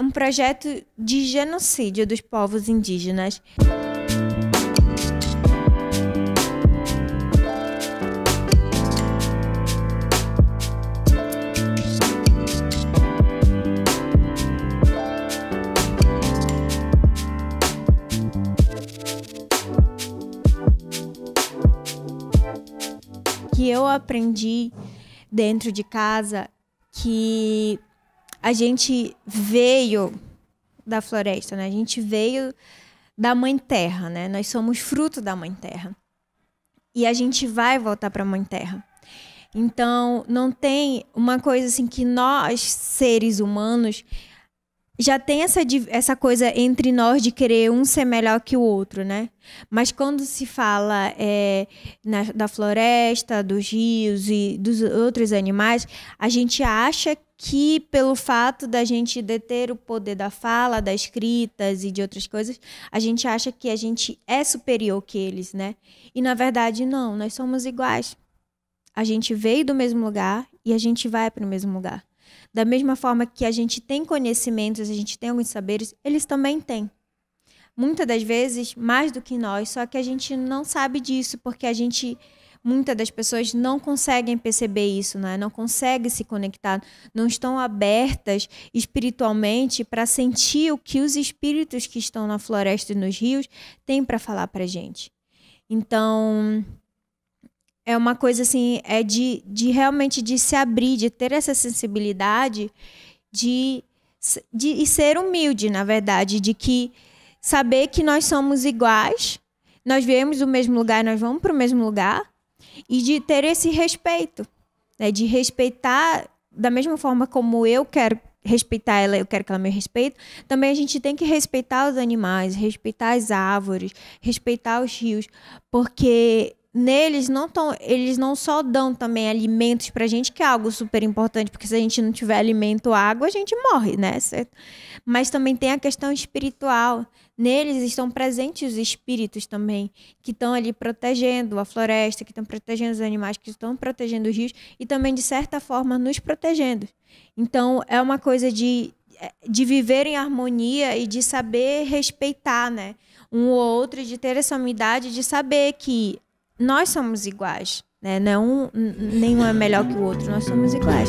um projeto de genocídio dos povos indígenas. Que eu aprendi dentro de casa que a gente veio da floresta, né? A gente veio da mãe terra, né? Nós somos fruto da mãe terra. E a gente vai voltar para a mãe terra. Então, não tem uma coisa assim que nós, seres humanos, já tem essa, essa coisa entre nós de querer um ser melhor que o outro, né? Mas quando se fala é, na, da floresta, dos rios e dos outros animais, a gente acha que pelo fato da gente deter o poder da fala, das escritas e de outras coisas, a gente acha que a gente é superior que eles, né? E na verdade não, nós somos iguais. A gente veio do mesmo lugar e a gente vai para o mesmo lugar. Da mesma forma que a gente tem conhecimentos, a gente tem alguns saberes, eles também têm. Muitas das vezes mais do que nós, só que a gente não sabe disso porque a gente muitas das pessoas não conseguem perceber isso, né? não conseguem se conectar, não estão abertas espiritualmente para sentir o que os espíritos que estão na floresta e nos rios têm para falar para gente. Então, é uma coisa assim, é de, de realmente de se abrir, de ter essa sensibilidade de, de e ser humilde, na verdade, de que saber que nós somos iguais, nós viemos do mesmo lugar, nós vamos para o mesmo lugar, e de ter esse respeito, né? de respeitar da mesma forma como eu quero respeitar ela, eu quero que ela me respeite, também a gente tem que respeitar os animais, respeitar as árvores, respeitar os rios, porque neles não tão, eles não só dão também alimentos pra gente, que é algo super importante, porque se a gente não tiver alimento, água, a gente morre, né? Certo? Mas também tem a questão espiritual. Neles estão presentes os espíritos também, que estão ali protegendo a floresta, que estão protegendo os animais, que estão protegendo os rios e também, de certa forma, nos protegendo. Então, é uma coisa de, de viver em harmonia e de saber respeitar, né? um ou outro, de ter essa unidade, de saber que nós somos iguais, né? Não, nenhum é melhor que o outro, nós somos iguais.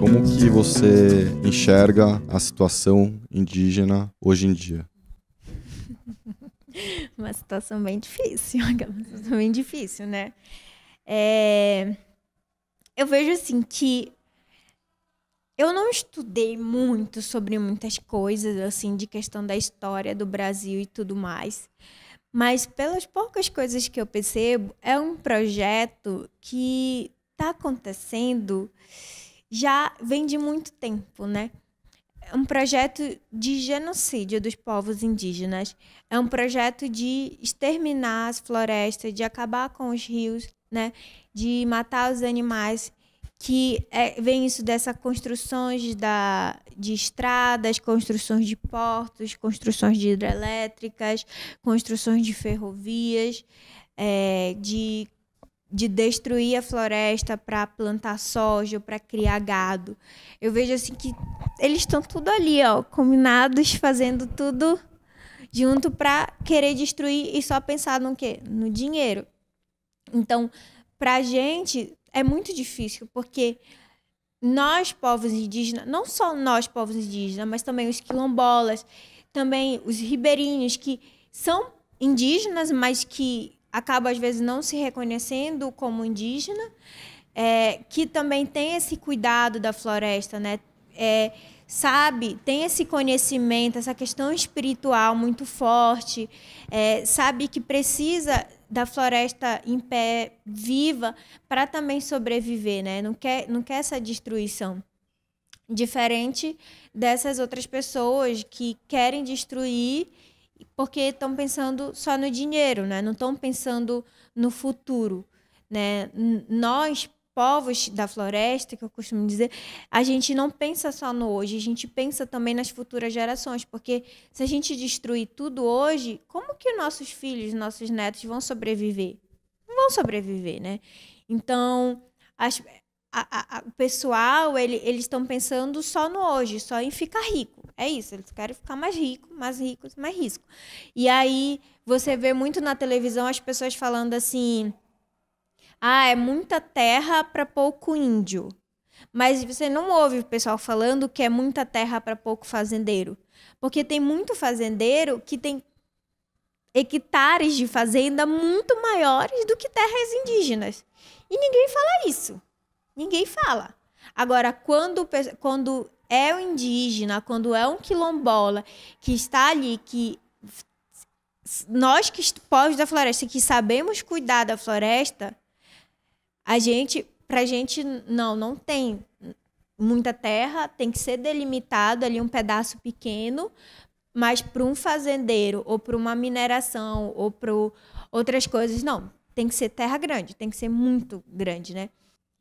Como que você enxerga a situação indígena hoje em dia? Uma situação bem difícil, uma situação bem difícil, né? É... Eu vejo assim que eu não estudei muito sobre muitas coisas, assim, de questão da história do Brasil e tudo mais. Mas pelas poucas coisas que eu percebo, é um projeto que está acontecendo já vem de muito tempo, né? É um projeto de genocídio dos povos indígenas. É um projeto de exterminar as florestas, de acabar com os rios, né? De matar os animais que é, vem isso dessas construções da, de estradas, construções de portos, construções de hidrelétricas, construções de ferrovias, é, de, de destruir a floresta para plantar soja, ou para criar gado. Eu vejo assim que eles estão tudo ali, ó, combinados, fazendo tudo junto para querer destruir e só pensar no quê? No dinheiro. Então, para a gente, é muito difícil, porque nós, povos indígenas, não só nós, povos indígenas, mas também os quilombolas, também os ribeirinhos, que são indígenas, mas que acabam, às vezes, não se reconhecendo como indígena, é, que também tem esse cuidado da floresta, né? É, sabe, tem esse conhecimento, essa questão espiritual muito forte, é, sabe que precisa da floresta em pé, viva, para também sobreviver, né? Não quer, não quer essa destruição. Diferente dessas outras pessoas que querem destruir porque estão pensando só no dinheiro, né? Não estão pensando no futuro, né? Nós povos da floresta, que eu costumo dizer, a gente não pensa só no hoje, a gente pensa também nas futuras gerações, porque se a gente destruir tudo hoje, como que nossos filhos, nossos netos vão sobreviver? Não vão sobreviver, né? Então, as, a, a, o pessoal, ele, eles estão pensando só no hoje, só em ficar rico. É isso, eles querem ficar mais rico, mais ricos, mais risco. E aí você vê muito na televisão as pessoas falando assim: ah, é muita terra para pouco índio. Mas você não ouve o pessoal falando que é muita terra para pouco fazendeiro. Porque tem muito fazendeiro que tem hectares de fazenda muito maiores do que terras indígenas. E ninguém fala isso. Ninguém fala. Agora, quando, quando é o indígena, quando é um quilombola que está ali, que nós que povos da floresta que sabemos cuidar da floresta, a gente, pra gente, não, não tem muita terra, tem que ser delimitado ali um pedaço pequeno, mas para um fazendeiro ou para uma mineração ou para outras coisas, não, tem que ser terra grande, tem que ser muito grande, né?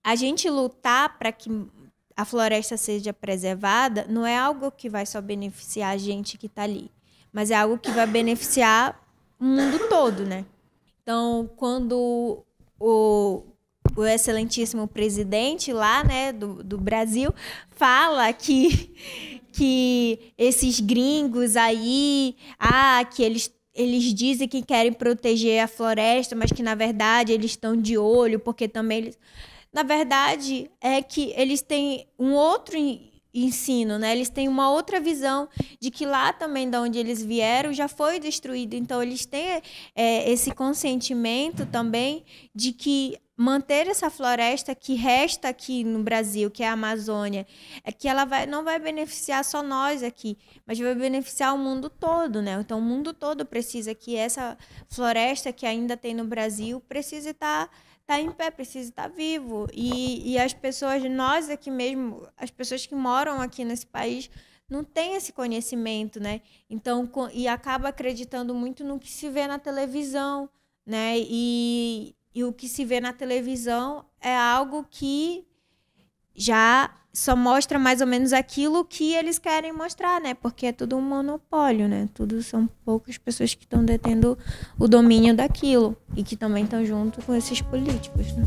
A gente lutar para que a floresta seja preservada não é algo que vai só beneficiar a gente que está ali, mas é algo que vai beneficiar o mundo todo, né? Então, quando o o excelentíssimo presidente lá, né, do, do Brasil, fala que, que esses gringos aí, ah, que eles eles dizem que querem proteger a floresta, mas que na verdade eles estão de olho, porque também eles. Na verdade, é que eles têm um outro ensino, né? Eles têm uma outra visão de que lá também de onde eles vieram já foi destruído. Então eles têm é, esse consentimento também de que manter essa floresta que resta aqui no Brasil, que é a Amazônia, é que ela vai, não vai beneficiar só nós aqui, mas vai beneficiar o mundo todo, né? Então o mundo todo precisa que essa floresta que ainda tem no Brasil precise estar tá, tá, em pé, precise estar tá vivo. E, e as pessoas, nós aqui mesmo, as pessoas que moram aqui nesse país, não tem esse conhecimento, né? Então, e acaba acreditando muito no que se vê na televisão, né? E e o que se vê na televisão é algo que já só mostra mais ou menos aquilo que eles querem mostrar, né? Porque é tudo um monopólio, né? Tudo são poucas pessoas que estão detendo o domínio daquilo e que também estão junto com esses políticos. Né?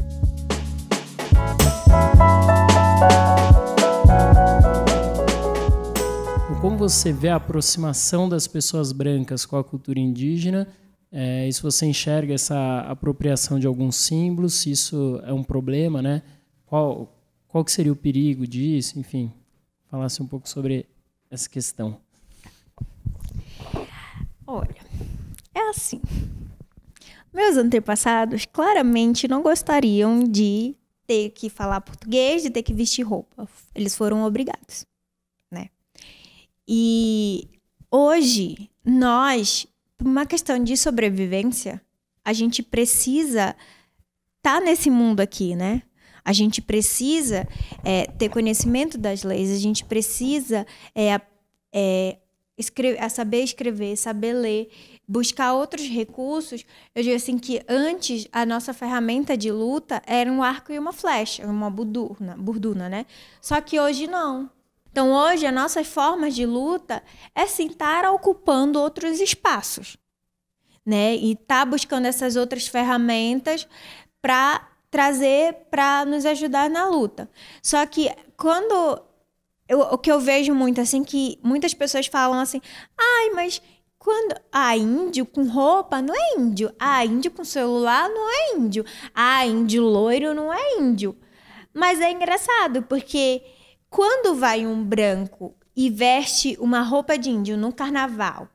Como você vê a aproximação das pessoas brancas com a cultura indígena é, e se você enxerga essa apropriação de alguns símbolos, se isso é um problema, né? Qual, qual que seria o perigo disso? Enfim, falasse um pouco sobre essa questão. Olha, é assim. Meus antepassados claramente não gostariam de ter que falar português, de ter que vestir roupa. Eles foram obrigados, né? E hoje nós uma questão de sobrevivência, a gente precisa estar tá nesse mundo aqui, né? A gente precisa é, ter conhecimento das leis, a gente precisa é, é, escrever, saber escrever, saber ler, buscar outros recursos. Eu digo assim que antes a nossa ferramenta de luta era um arco e uma flecha, uma burduna, burduna né? Só que hoje não. Então, hoje, as nossas formas de luta é sim estar ocupando outros espaços, né? E estar tá buscando essas outras ferramentas para trazer, para nos ajudar na luta. Só que quando. Eu, o que eu vejo muito, assim, que muitas pessoas falam assim: ai, mas quando ah, índio com roupa não é índio. Ah, índio com celular não é índio. Ah, índio loiro não é índio. Mas é engraçado porque quando vai um branco e veste uma roupa de índio no carnaval,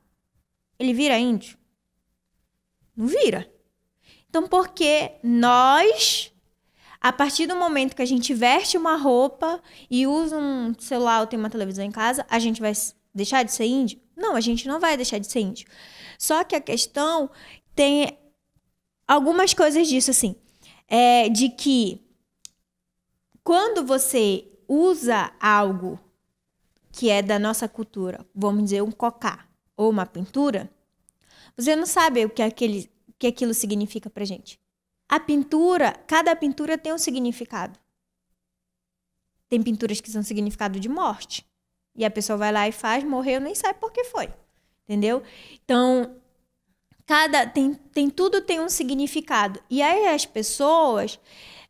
ele vira índio? Não vira. Então, porque nós, a partir do momento que a gente veste uma roupa e usa um celular ou tem uma televisão em casa, a gente vai deixar de ser índio? Não, a gente não vai deixar de ser índio. Só que a questão tem algumas coisas disso, assim. É, de que quando você usa algo que é da nossa cultura, vamos dizer um cocá ou uma pintura, você não sabe o que, aquele, o que aquilo significa pra gente. A pintura, cada pintura tem um significado. Tem pinturas que são significado de morte. E a pessoa vai lá e faz, morreu, nem sabe por que foi. Entendeu? Então, cada tem, tem tudo tem um significado. E aí as pessoas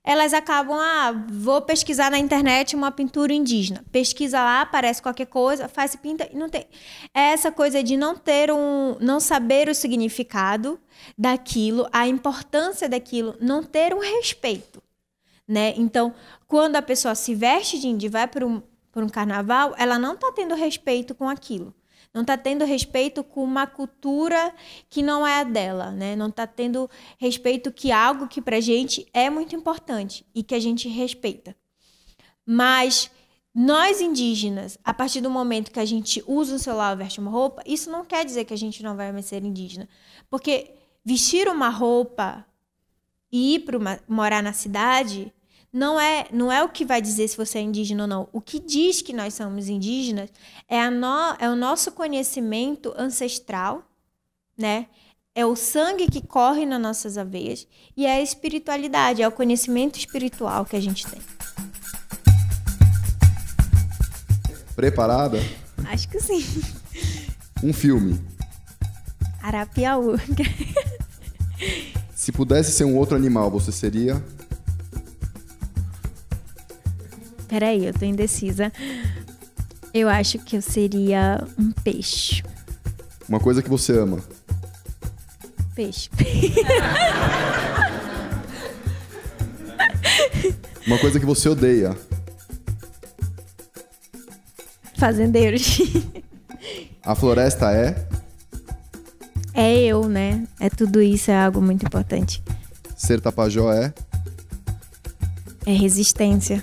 elas acabam, ah, vou pesquisar na internet uma pintura indígena. Pesquisa lá, aparece qualquer coisa, faz pinta e não tem. É essa coisa de não ter um, não saber o significado daquilo, a importância daquilo, não ter um respeito, né? Então, quando a pessoa se veste de índio e vai para um, um carnaval, ela não está tendo respeito com aquilo não está tendo respeito com uma cultura que não é a dela, né? Não está tendo respeito que algo que para gente é muito importante e que a gente respeita. Mas nós indígenas, a partir do momento que a gente usa um celular veste uma roupa, isso não quer dizer que a gente não vai ser indígena, porque vestir uma roupa e ir para morar na cidade não é, não é o que vai dizer se você é indígena ou não. O que diz que nós somos indígenas é, a no, é o nosso conhecimento ancestral, né? É o sangue que corre nas nossas veias e é a espiritualidade, é o conhecimento espiritual que a gente tem. Preparada? Acho que sim. Um filme. Arapiaú. se pudesse ser um outro animal, você seria? Peraí, eu tô indecisa. Eu acho que eu seria um peixe. Uma coisa que você ama. Peixe. Uma coisa que você odeia. Fazendeiros. A floresta é? É eu, né? É tudo isso, é algo muito importante. Ser tapajó é? É resistência.